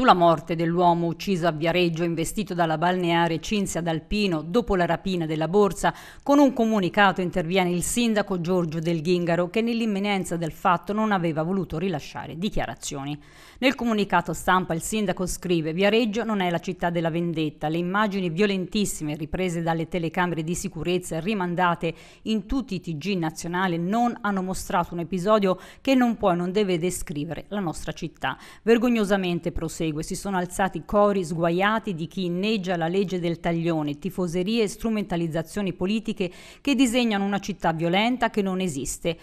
Sulla morte dell'uomo ucciso a Viareggio, investito dalla balneare Cinzia d'Alpino dopo la rapina della borsa, con un comunicato interviene il sindaco Giorgio Del Ghingaro che nell'imminenza del fatto non aveva voluto rilasciare dichiarazioni. Nel comunicato stampa il sindaco scrive Viareggio non è la città della vendetta, le immagini violentissime riprese dalle telecamere di sicurezza e rimandate in tutti i TG nazionali non hanno mostrato un episodio che non può e non deve descrivere la nostra città. Vergognosamente prosegue prosegue, si sono alzati cori sguaiati di chi inneggia la legge del taglione, tifoserie e strumentalizzazioni politiche che disegnano una città violenta che non esiste.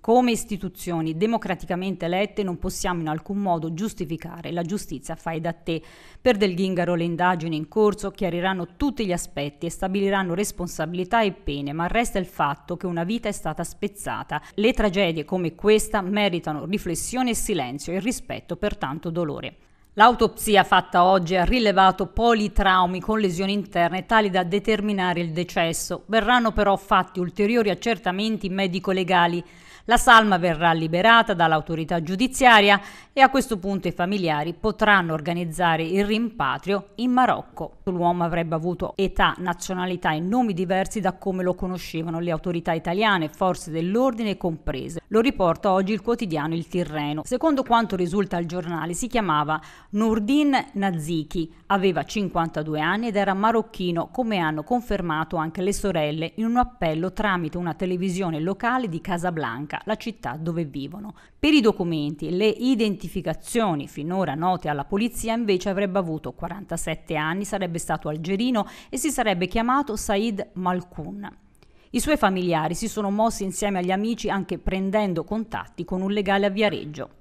Come istituzioni democraticamente elette non possiamo in alcun modo giustificare la giustizia fai da te. Per Del Ghingaro le indagini in corso chiariranno tutti gli aspetti e stabiliranno responsabilità e pene, ma resta il fatto che una vita è stata spezzata. Le tragedie come questa meritano riflessione e silenzio e rispetto per tanto dolore. L'autopsia fatta oggi ha rilevato politraumi con lesioni interne tali da determinare il decesso. Verranno però fatti ulteriori accertamenti medico-legali. La salma verrà liberata dall'autorità giudiziaria e a questo punto i familiari potranno organizzare il rimpatrio in Marocco. L'uomo avrebbe avuto età, nazionalità e nomi diversi da come lo conoscevano le autorità italiane, forze dell'ordine comprese. Lo riporta oggi il quotidiano Il Tirreno. Secondo quanto risulta al giornale, si chiamava Nurdin Naziki, aveva 52 anni ed era marocchino, come hanno confermato anche le sorelle in un appello tramite una televisione locale di Casablanca, la città dove vivono. Per i documenti e le identificazioni finora note alla polizia invece avrebbe avuto 47 anni, sarebbe stato algerino e si sarebbe chiamato Said Malkun. I suoi familiari si sono mossi insieme agli amici anche prendendo contatti con un legale a Viareggio.